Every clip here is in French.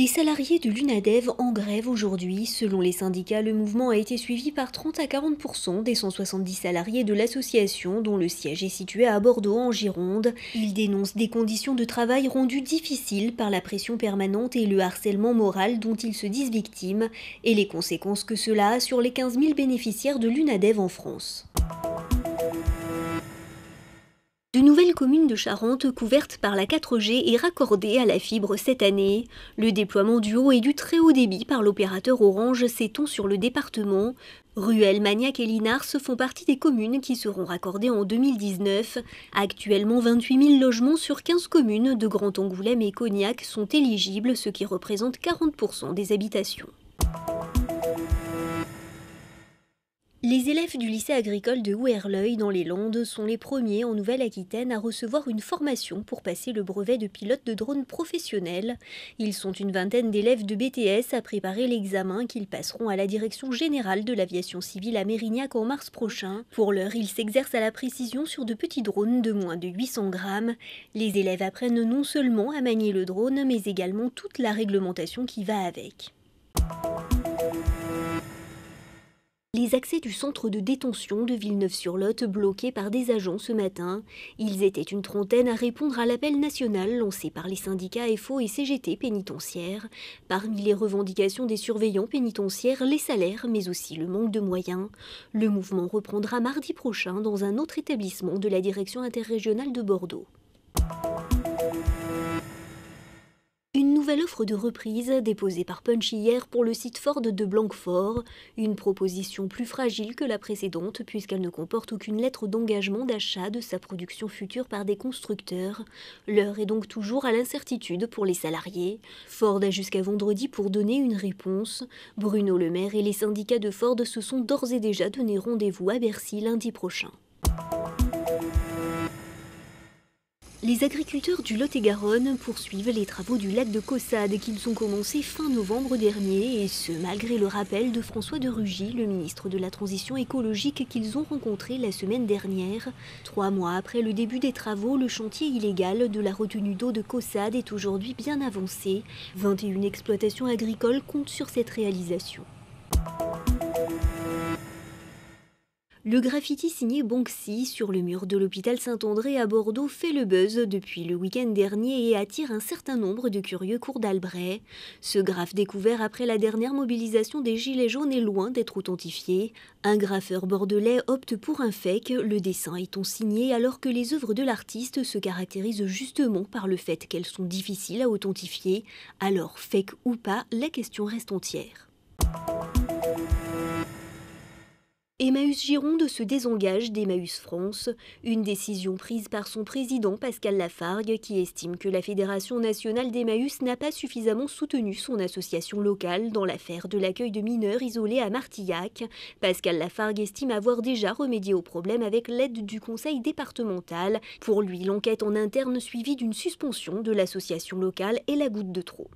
Les salariés de l'UNADEV en grève aujourd'hui. Selon les syndicats, le mouvement a été suivi par 30 à 40 des 170 salariés de l'association, dont le siège est situé à Bordeaux, en Gironde. Ils dénoncent des conditions de travail rendues difficiles par la pression permanente et le harcèlement moral dont ils se disent victimes, et les conséquences que cela a sur les 15 000 bénéficiaires de l'UNADEV en France. De nouvelles communes de Charente couvertes par la 4G et raccordées à la fibre cette année. Le déploiement du haut et du très haut débit par l'opérateur Orange s'étend sur le département. Ruel, Magnac et Linars font partie des communes qui seront raccordées en 2019. Actuellement, 28 000 logements sur 15 communes de Grand Angoulême et Cognac sont éligibles, ce qui représente 40% des habitations. Les élèves du lycée agricole de Houerleuil dans les Landes sont les premiers en Nouvelle-Aquitaine à recevoir une formation pour passer le brevet de pilote de drone professionnel. Ils sont une vingtaine d'élèves de BTS à préparer l'examen qu'ils passeront à la direction générale de l'aviation civile à Mérignac en mars prochain. Pour l'heure, ils s'exercent à la précision sur de petits drones de moins de 800 grammes. Les élèves apprennent non seulement à manier le drone, mais également toute la réglementation qui va avec. Les accès du centre de détention de Villeneuve-sur-Lot bloqués par des agents ce matin. Ils étaient une trentaine à répondre à l'appel national lancé par les syndicats FO et CGT pénitentiaires. Parmi les revendications des surveillants pénitentiaires, les salaires, mais aussi le manque de moyens. Le mouvement reprendra mardi prochain dans un autre établissement de la direction interrégionale de Bordeaux nouvelle offre de reprise déposée par Punch hier pour le site Ford de Blanquefort, une proposition plus fragile que la précédente puisqu'elle ne comporte aucune lettre d'engagement d'achat de sa production future par des constructeurs. L'heure est donc toujours à l'incertitude pour les salariés. Ford a jusqu'à vendredi pour donner une réponse. Bruno Le Maire et les syndicats de Ford se sont d'ores et déjà donné rendez-vous à Bercy lundi prochain. Les agriculteurs du Lot-et-Garonne poursuivent les travaux du lac de Caussade qu'ils ont commencé fin novembre dernier, et ce malgré le rappel de François de Rugy, le ministre de la Transition écologique qu'ils ont rencontré la semaine dernière. Trois mois après le début des travaux, le chantier illégal de la retenue d'eau de Caussade est aujourd'hui bien avancé. 21 exploitations agricoles comptent sur cette réalisation. Le graffiti signé Banksy sur le mur de l'hôpital Saint-André à Bordeaux fait le buzz depuis le week-end dernier et attire un certain nombre de curieux cours d'Albret. Ce graphe découvert après la dernière mobilisation des Gilets jaunes est loin d'être authentifié. Un graffeur bordelais opte pour un fake, le dessin étant signé alors que les œuvres de l'artiste se caractérisent justement par le fait qu'elles sont difficiles à authentifier. Alors, fake ou pas, la question reste entière. Emmaüs Gironde se désengage d'Emmaüs France, une décision prise par son président Pascal Lafargue qui estime que la Fédération nationale d'Emmaüs n'a pas suffisamment soutenu son association locale dans l'affaire de l'accueil de mineurs isolés à Martillac. Pascal Lafargue estime avoir déjà remédié au problème avec l'aide du conseil départemental. Pour lui, l'enquête en interne suivie d'une suspension de l'association locale est la goutte de trop.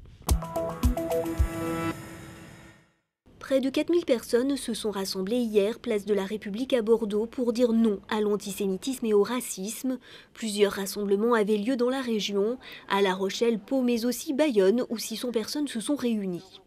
Près de 4000 personnes se sont rassemblées hier, place de la République à Bordeaux, pour dire non à l'antisémitisme et au racisme. Plusieurs rassemblements avaient lieu dans la région, à La Rochelle, Pau, mais aussi Bayonne, où 600 personnes se sont réunies.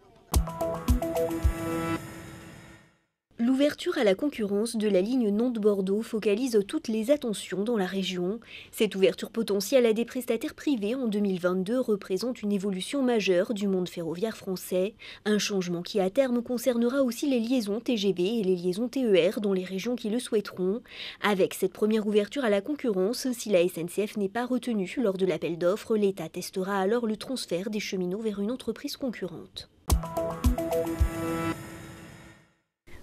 L'ouverture à la concurrence de la ligne Nantes-Bordeaux focalise toutes les attentions dans la région. Cette ouverture potentielle à des prestataires privés en 2022 représente une évolution majeure du monde ferroviaire français, un changement qui à terme concernera aussi les liaisons TGV et les liaisons TER dans les régions qui le souhaiteront. Avec cette première ouverture à la concurrence, si la SNCF n'est pas retenue lors de l'appel d'offres, l'État testera alors le transfert des cheminots vers une entreprise concurrente.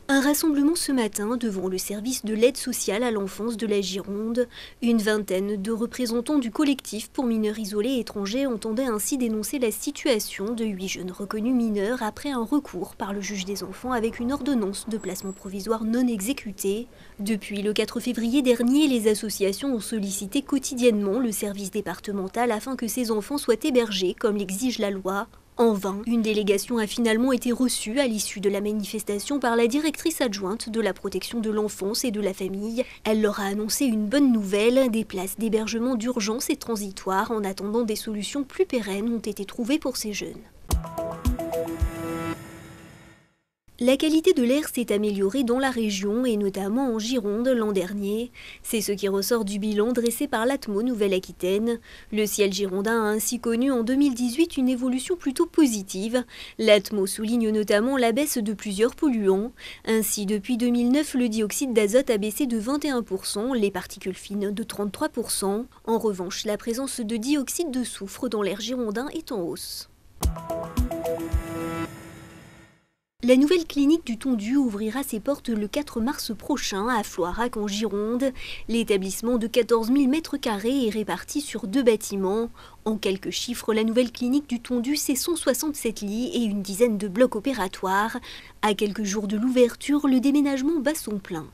Un rassemblement ce matin devant le service de l'aide sociale à l'enfance de la Gironde. Une vingtaine de représentants du collectif pour mineurs isolés étrangers entendaient ainsi dénoncer la situation de huit jeunes reconnus mineurs après un recours par le juge des enfants avec une ordonnance de placement provisoire non exécutée. Depuis le 4 février dernier, les associations ont sollicité quotidiennement le service départemental afin que ces enfants soient hébergés comme l'exige la loi. En vain, une délégation a finalement été reçue à l'issue de la manifestation par la directrice adjointe de la protection de l'enfance et de la famille. Elle leur a annoncé une bonne nouvelle, des places d'hébergement d'urgence et transitoires en attendant des solutions plus pérennes ont été trouvées pour ces jeunes. La qualité de l'air s'est améliorée dans la région et notamment en Gironde l'an dernier. C'est ce qui ressort du bilan dressé par l'ATMO Nouvelle-Aquitaine. Le ciel girondin a ainsi connu en 2018 une évolution plutôt positive. L'ATMO souligne notamment la baisse de plusieurs polluants. Ainsi, depuis 2009, le dioxyde d'azote a baissé de 21%, les particules fines de 33%. En revanche, la présence de dioxyde de soufre dans l'air girondin est en hausse. La nouvelle clinique du Tondu ouvrira ses portes le 4 mars prochain à Floirac en Gironde. L'établissement de 14 000 mètres carrés est réparti sur deux bâtiments. En quelques chiffres, la nouvelle clinique du Tondu, c'est 167 lits et une dizaine de blocs opératoires. À quelques jours de l'ouverture, le déménagement bat son plein.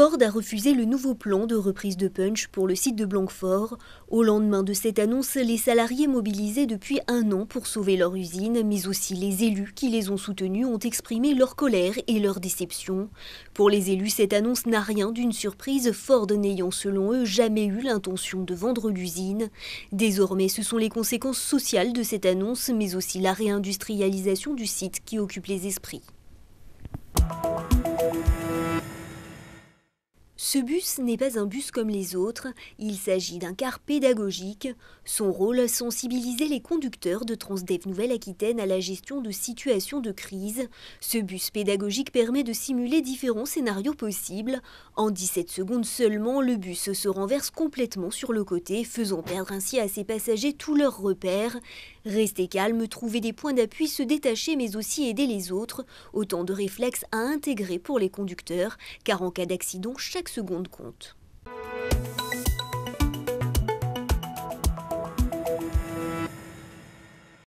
Ford a refusé le nouveau plan de reprise de punch pour le site de Blanquefort. Au lendemain de cette annonce, les salariés mobilisés depuis un an pour sauver leur usine, mais aussi les élus qui les ont soutenus, ont exprimé leur colère et leur déception. Pour les élus, cette annonce n'a rien d'une surprise, Ford n'ayant selon eux jamais eu l'intention de vendre l'usine. Désormais, ce sont les conséquences sociales de cette annonce, mais aussi la réindustrialisation du site qui occupe les esprits. Ce bus n'est pas un bus comme les autres, il s'agit d'un car pédagogique. Son rôle, sensibiliser les conducteurs de Transdev Nouvelle-Aquitaine à la gestion de situations de crise. Ce bus pédagogique permet de simuler différents scénarios possibles. En 17 secondes seulement, le bus se renverse complètement sur le côté, faisant perdre ainsi à ses passagers tous leurs repères. Rester calme, trouver des points d'appui, se détacher mais aussi aider les autres, autant de réflexes à intégrer pour les conducteurs, car en cas d'accident, chaque seconde compte.